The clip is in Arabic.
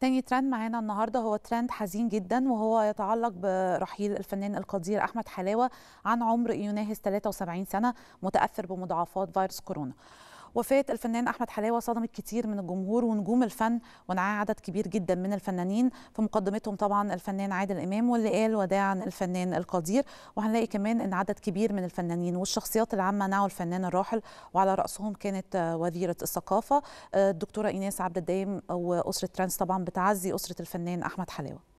تاني ترند معانا النهارده هو ترند حزين جدا وهو يتعلق برحيل الفنان القدير احمد حلاوه عن عمر يناهز 73 سنه متاثر بمضاعفات فيروس كورونا. وفاة الفنان أحمد حلاوة صدمت كتير من الجمهور ونجوم الفن ونعاه عدد كبير جدا من الفنانين في مقدمتهم طبعا الفنان عادل إمام واللي قال وداعا الفنان القدير وهنلاقي كمان أن عدد كبير من الفنانين والشخصيات العامة نعوا الفنان الراحل وعلى رأسهم كانت وزيرة الثقافة آه، الدكتورة إيناس عبد الدايم وأسرة ترانس طبعا بتعزي أسرة الفنان أحمد حلاوة